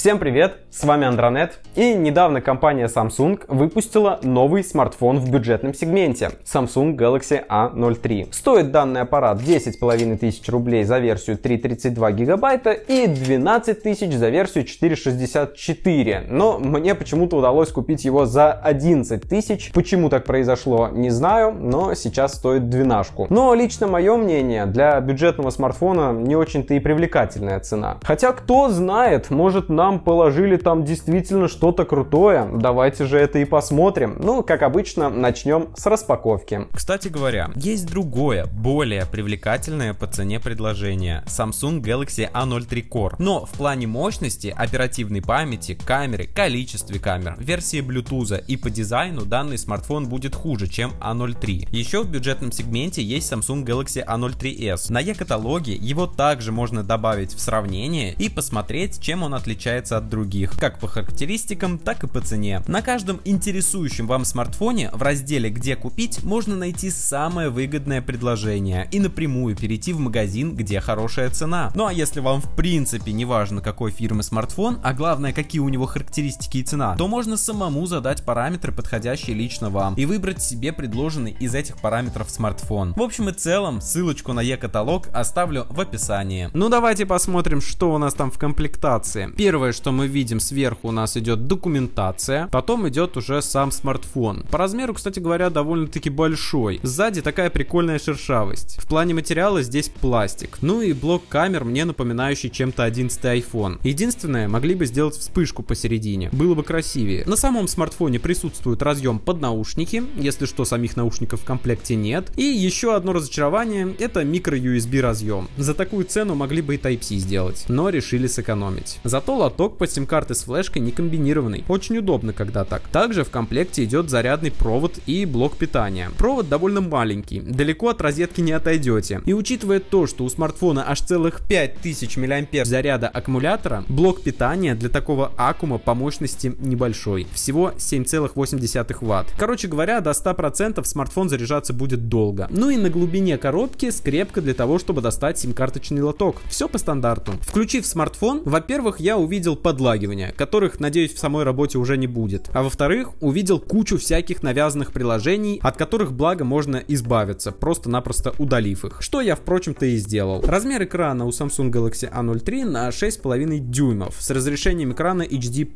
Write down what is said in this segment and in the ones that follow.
Всем привет, с вами Андронет. И недавно компания Samsung выпустила новый смартфон в бюджетном сегменте Samsung Galaxy A03. Стоит данный аппарат 10,5 тысяч рублей за версию 3,32 гигабайта и 12 тысяч за версию 4,64. Но мне почему-то удалось купить его за 11 тысяч. Почему так произошло, не знаю, но сейчас стоит двенашку. Но лично мое мнение, для бюджетного смартфона не очень-то и привлекательная цена. Хотя кто знает, может нам нам положили там действительно что-то крутое. Давайте же это и посмотрим. Ну, как обычно, начнем с распаковки. Кстати говоря, есть другое, более привлекательное по цене предложение. Samsung Galaxy A03 Core. Но в плане мощности, оперативной памяти, камеры, количестве камер, версии Bluetooth и по дизайну данный смартфон будет хуже, чем A03. Еще в бюджетном сегменте есть Samsung Galaxy A03s. На e-каталоге его также можно добавить в сравнение и посмотреть, чем он отличается отличается от других, как по характеристикам, так и по цене. На каждом интересующем вам смартфоне в разделе «Где купить» можно найти самое выгодное предложение и напрямую перейти в магазин, где хорошая цена. Ну а если вам в принципе не важно какой фирмы смартфон, а главное какие у него характеристики и цена, то можно самому задать параметры, подходящие лично вам, и выбрать себе предложенный из этих параметров смартфон. В общем и целом, ссылочку на e-каталог оставлю в описании. Ну давайте посмотрим, что у нас там в комплектации. Первое, Первое, что мы видим сверху, у нас идет документация. Потом идет уже сам смартфон. По размеру, кстати говоря, довольно-таки большой. Сзади такая прикольная шершавость. В плане материала здесь пластик. Ну и блок камер, мне напоминающий чем-то 11 iPhone. Единственное, могли бы сделать вспышку посередине. Было бы красивее. На самом смартфоне присутствует разъем под наушники, если что, самих наушников в комплекте нет. И еще одно разочарование, это микро-USB разъем. За такую цену могли бы и Type-C сделать, но решили сэкономить. Зато лото порток по сим-карты с флешкой не комбинированный. Очень удобно, когда так. Также в комплекте идет зарядный провод и блок питания. Провод довольно маленький, далеко от розетки не отойдете. И учитывая то, что у смартфона аж целых 5000 мА заряда аккумулятора, блок питания для такого аккума по мощности небольшой, всего 7,8 Вт. Короче говоря, до 100% смартфон заряжаться будет долго. Ну и на глубине коробки скрепка для того, чтобы достать сим-карточный лоток. Все по стандарту. Включив смартфон, во-первых, я увидел увидел подлагивания, которых, надеюсь, в самой работе уже не будет. А во-вторых, увидел кучу всяких навязанных приложений, от которых, благо, можно избавиться, просто-напросто удалив их. Что я, впрочем-то, и сделал. Размер экрана у Samsung Galaxy A03 на 6,5 дюймов с разрешением экрана HD+,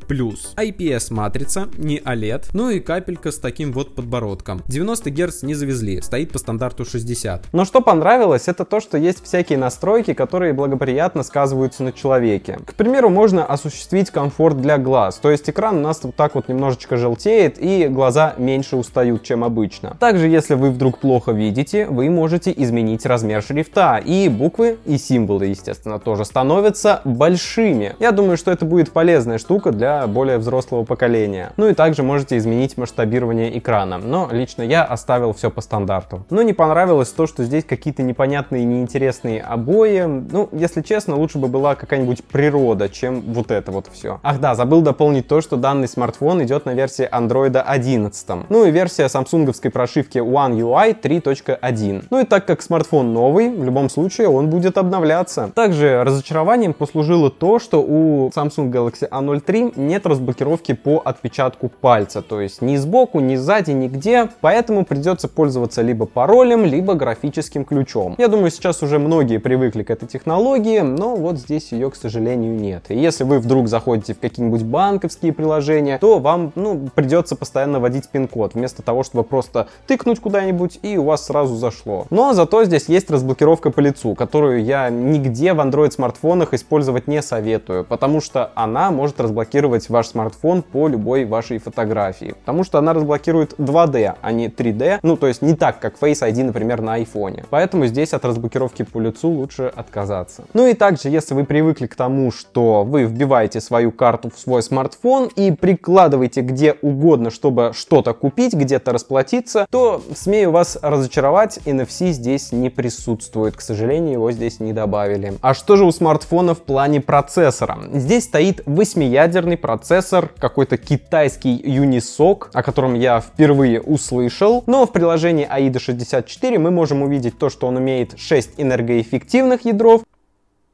IPS-матрица, не OLED, ну и капелька с таким вот подбородком. 90 Гц не завезли, стоит по стандарту 60. Но что понравилось, это то, что есть всякие настройки, которые благоприятно сказываются на человеке. К примеру, можно осуществлять осуществить комфорт для глаз. То есть экран у нас вот так вот немножечко желтеет и глаза меньше устают, чем обычно. Также, если вы вдруг плохо видите, вы можете изменить размер шрифта. И буквы, и символы, естественно, тоже становятся большими. Я думаю, что это будет полезная штука для более взрослого поколения. Ну и также можете изменить масштабирование экрана. Но лично я оставил все по стандарту. Но не понравилось то, что здесь какие-то непонятные, неинтересные обои. Ну, если честно, лучше бы была какая-нибудь природа, чем вот вот это вот все. Ах да, забыл дополнить то, что данный смартфон идет на версии Android 11. Ну и версия самсунговской прошивки One UI 3.1. Ну и так как смартфон новый, в любом случае он будет обновляться. Также разочарованием послужило то, что у Samsung Galaxy A03 нет разблокировки по отпечатку пальца, то есть ни сбоку, ни сзади, нигде, поэтому придется пользоваться либо паролем, либо графическим ключом. Я думаю, сейчас уже многие привыкли к этой технологии, но вот здесь ее, к сожалению, нет. И если вы вы вдруг заходите в какие-нибудь банковские приложения, то вам ну, придется постоянно вводить пин-код, вместо того, чтобы просто тыкнуть куда-нибудь и у вас сразу зашло. Но зато здесь есть разблокировка по лицу, которую я нигде в Android смартфонах использовать не советую, потому что она может разблокировать ваш смартфон по любой вашей фотографии, потому что она разблокирует 2D, а не 3D, ну то есть не так, как Face ID, например, на iPhone. Поэтому здесь от разблокировки по лицу лучше отказаться. Ну и также, если вы привыкли к тому, что вы вбиваете забиваете свою карту в свой смартфон и прикладывайте где угодно, чтобы что-то купить, где-то расплатиться, то, смею вас разочаровать, NFC здесь не присутствует. К сожалению, его здесь не добавили. А что же у смартфона в плане процессора? Здесь стоит восьмиядерный процессор, какой-то китайский Unisoc, о котором я впервые услышал. Но в приложении AIDA 64 мы можем увидеть то, что он умеет 6 энергоэффективных ядров.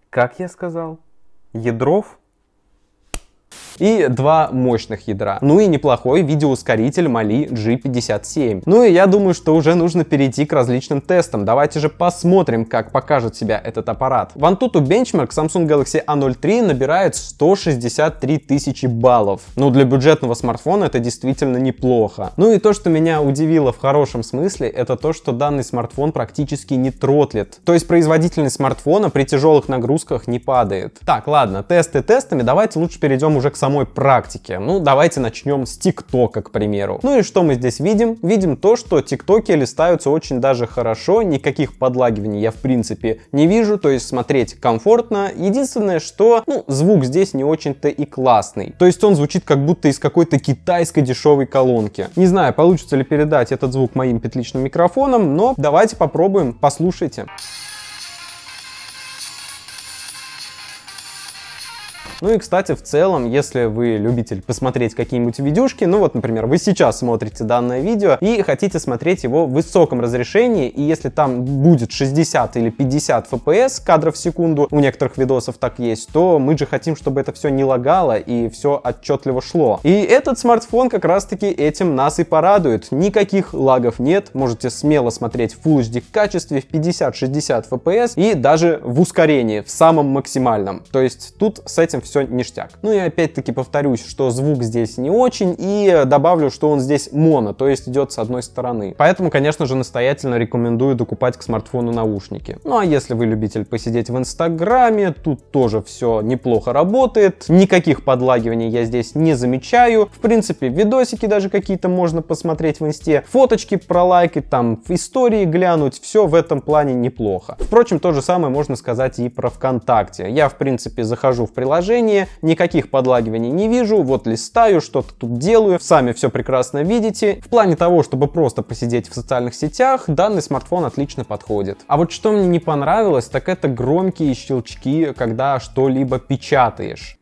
Как я сказал? Ядров? и два мощных ядра. Ну и неплохой видеоускоритель Mali G57. Ну и я думаю, что уже нужно перейти к различным тестам. Давайте же посмотрим, как покажет себя этот аппарат. В Antutu Benchmark Samsung Galaxy A03 набирает 163 тысячи баллов. Ну для бюджетного смартфона это действительно неплохо. Ну и то, что меня удивило в хорошем смысле, это то, что данный смартфон практически не тротлит. То есть производительность смартфона при тяжелых нагрузках не падает. Так, ладно, тесты тестами, давайте лучше перейдем уже к самому самой практике. Ну, давайте начнем с ТикТока, к примеру. Ну и что мы здесь видим? Видим то, что ТикТоки листаются очень даже хорошо, никаких подлагиваний я в принципе не вижу, то есть смотреть комфортно. Единственное, что, ну, звук здесь не очень-то и классный. То есть он звучит как будто из какой-то китайской дешевой колонки. Не знаю, получится ли передать этот звук моим петличным микрофоном, но давайте попробуем, послушайте. Послушайте. Ну и, кстати, в целом, если вы любитель посмотреть какие-нибудь видюшки, ну вот, например, вы сейчас смотрите данное видео и хотите смотреть его в высоком разрешении, и если там будет 60 или 50 FPS кадров в секунду, у некоторых видосов так есть, то мы же хотим, чтобы это все не лагало и все отчетливо шло. И этот смартфон как раз-таки этим нас и порадует. Никаких лагов нет, можете смело смотреть в Full HD качестве в 50-60 FPS и даже в ускорении, в самом максимальном. То есть тут с этим все все ништяк. Ну и опять-таки повторюсь, что звук здесь не очень, и добавлю, что он здесь моно, то есть идет с одной стороны. Поэтому, конечно же, настоятельно рекомендую докупать к смартфону наушники. Ну а если вы любитель посидеть в Инстаграме, тут тоже все неплохо работает, никаких подлагиваний я здесь не замечаю. В принципе, видосики даже какие-то можно посмотреть в Инсте, фоточки пролайкать, там в истории глянуть, все в этом плане неплохо. Впрочем, то же самое можно сказать и про ВКонтакте. Я, в принципе, захожу в приложение, движение, никаких подлагиваний не вижу, вот листаю, что-то тут делаю, сами все прекрасно видите. В плане того, чтобы просто посидеть в социальных сетях, данный смартфон отлично подходит. А вот что мне не понравилось, так это громкие щелчки, когда что-либо печатаешь.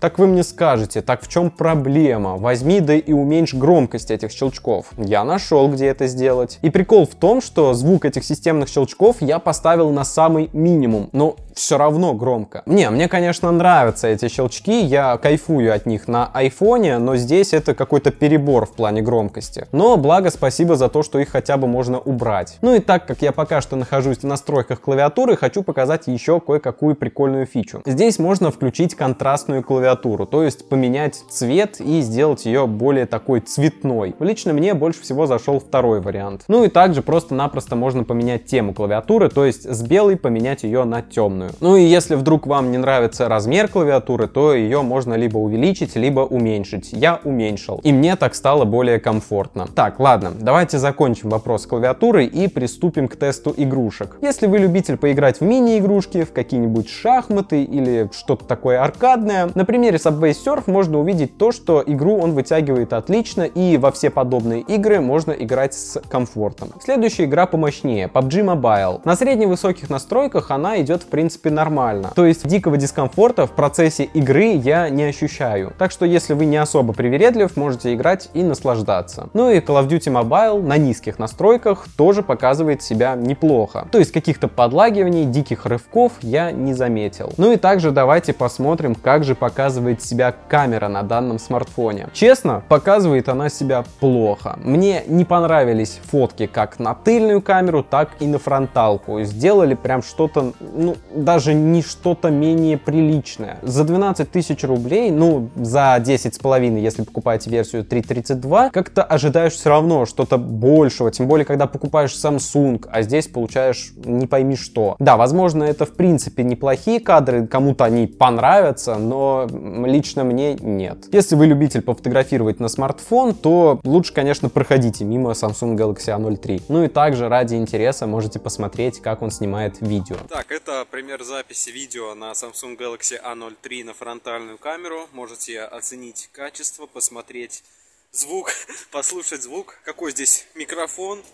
Так вы мне скажете, так в чем проблема? Возьми да и уменьшь громкость этих щелчков. Я нашел, где это сделать. И прикол в том, что звук этих системных щелчков я поставил на самый минимум. Но все равно громко. Не, мне, конечно, нравятся эти щелчки, я кайфую от них на айфоне, но здесь это какой-то перебор в плане громкости. Но благо спасибо за то, что их хотя бы можно убрать. Ну и так как я пока что нахожусь в настройках клавиатуры, хочу показать еще кое-какую прикольную фичу. Здесь можно включить контрастную клавиатуру, то есть поменять цвет и сделать ее более такой цветной. Лично мне больше всего зашел второй вариант. Ну и также просто-напросто можно поменять тему клавиатуры, то есть с белой поменять ее на темную. Ну и если вдруг вам не нравится размер клавиатуры, то ее можно либо увеличить, либо уменьшить. Я уменьшил. И мне так стало более комфортно. Так, ладно, давайте закончим вопрос клавиатуры и приступим к тесту игрушек. Если вы любитель поиграть в мини-игрушки, в какие-нибудь шахматы или что-то такое аркадное, на примере Subway Surf можно увидеть то, что игру он вытягивает отлично и во все подобные игры можно играть с комфортом. Следующая игра помощнее, PUBG Mobile. На средневысоких настройках она идет в принципе принципе, нормально. То есть дикого дискомфорта в процессе игры я не ощущаю. Так что если вы не особо привередлив, можете играть и наслаждаться. Ну и Call of Duty Mobile на низких настройках тоже показывает себя неплохо. То есть каких-то подлагиваний, диких рывков я не заметил. Ну и также давайте посмотрим, как же показывает себя камера на данном смартфоне. Честно, показывает она себя плохо. Мне не понравились фотки как на тыльную камеру, так и на фронталку. Сделали прям что-то, ну, даже не что-то менее приличное. За 12 тысяч рублей, ну, за 10 с половиной, если покупаете версию 3.32, как-то ожидаешь все равно что-то большего, тем более, когда покупаешь Samsung, а здесь получаешь не пойми что. Да, возможно, это в принципе неплохие кадры, кому-то они понравятся, но лично мне нет. Если вы любитель пофотографировать на смартфон, то лучше, конечно, проходите мимо Samsung Galaxy A03. Ну и также ради интереса можете посмотреть, как он снимает видео. Так, это примерно например, записи видео на Samsung Galaxy A03 на фронтальную камеру. Можете оценить качество, посмотреть звук, послушать звук, какой здесь микрофон.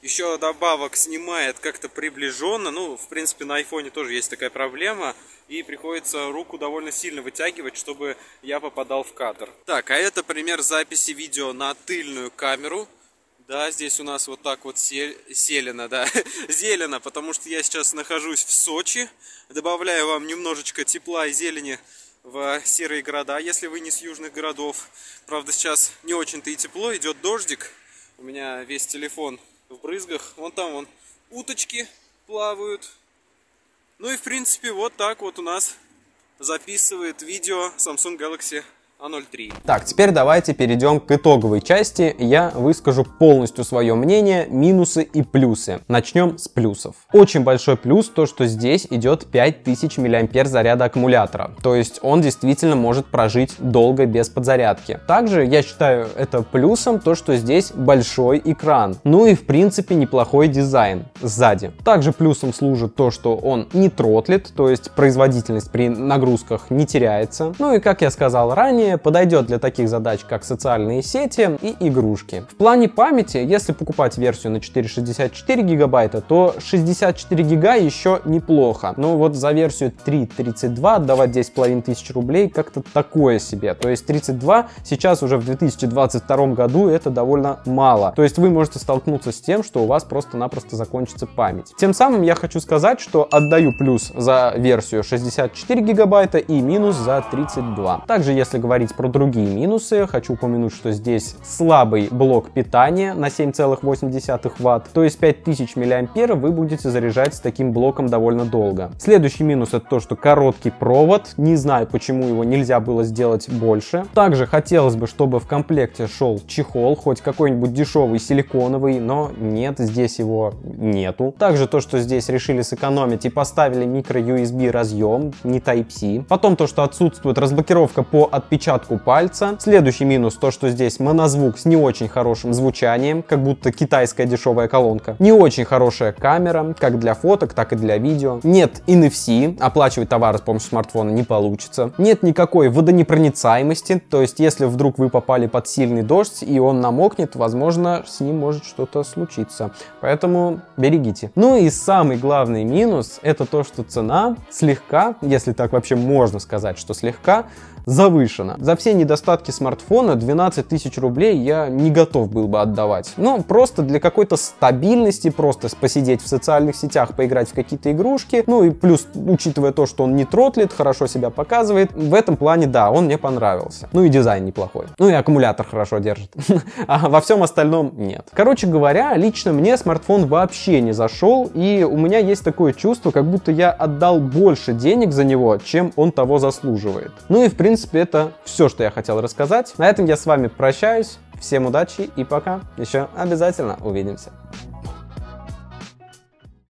Еще добавок снимает как-то приближенно. Ну, в принципе, на айфоне тоже есть такая проблема. И приходится руку довольно сильно вытягивать, чтобы я попадал в кадр. Так, а это пример записи видео на тыльную камеру. Да, здесь у нас вот так вот сель... селено, да, зелено, потому что я сейчас нахожусь в Сочи. Добавляю вам немножечко тепла и зелени в серые города, если вы не с южных городов. Правда, сейчас не очень-то и тепло, идет дождик. У меня весь телефон в брызгах. Вон там вон уточки плавают. Ну и, в принципе, вот так вот у нас записывает видео Samsung Galaxy 0,3. Так, теперь давайте перейдем к итоговой части. Я выскажу полностью свое мнение, минусы и плюсы. Начнем с плюсов. Очень большой плюс то, что здесь идет 5000 миллиампер заряда аккумулятора. То есть он действительно может прожить долго без подзарядки. Также я считаю это плюсом то, что здесь большой экран. Ну и в принципе неплохой дизайн сзади. Также плюсом служит то, что он не тротлит, то есть производительность при нагрузках не теряется. Ну и как я сказал ранее, приложение подойдет для таких задач, как социальные сети и игрушки. В плане памяти, если покупать версию на 464 гигабайта, то 64 гига еще неплохо. Но вот за версию 3.32 отдавать 10,5 тысяч рублей как-то такое себе. То есть 32 сейчас уже в 2022 году это довольно мало. То есть вы можете столкнуться с тем, что у вас просто-напросто закончится память. Тем самым я хочу сказать, что отдаю плюс за версию 64 гигабайта и минус за 32. Также, если говорить поговорить про другие минусы. Хочу упомянуть, что здесь слабый блок питания на 7,8 Вт, то есть 5000 мА вы будете заряжать с таким блоком довольно долго. Следующий минус это то, что короткий провод, не знаю почему его нельзя было сделать больше. Также хотелось бы, чтобы в комплекте шел чехол, хоть какой-нибудь дешевый силиконовый, но нет, здесь его нету. Также то, что здесь решили сэкономить и поставили микро-USB разъем, не Type-C. Потом то, что отсутствует разблокировка по отпечатку отпечатку пальца. Следующий минус то, что здесь монозвук с не очень хорошим звучанием, как будто китайская дешевая колонка. Не очень хорошая камера, как для фоток, так и для видео. Нет NFC, оплачивать товары с помощью смартфона не получится. Нет никакой водонепроницаемости, то есть если вдруг вы попали под сильный дождь и он намокнет, возможно, с ним может что-то случиться. Поэтому берегите. Ну и самый главный минус это то, что цена слегка, если так вообще можно сказать, что слегка завышена смартфона. За все недостатки смартфона 12 тысяч рублей я не готов был бы отдавать. Но ну, просто для какой-то стабильности, просто посидеть в социальных сетях, поиграть в какие-то игрушки. Ну и плюс, учитывая то, что он не тротлит, хорошо себя показывает, в этом плане, да, он мне понравился. Ну и дизайн неплохой. Ну и аккумулятор хорошо держит. А во всем остальном нет. Короче говоря, лично мне смартфон вообще не зашел, и у меня есть такое чувство, как будто я отдал больше денег за него, чем он того заслуживает. Ну и в принципе это все, что я хотел рассказать. На этом я с вами прощаюсь. Всем удачи и пока. Еще обязательно увидимся.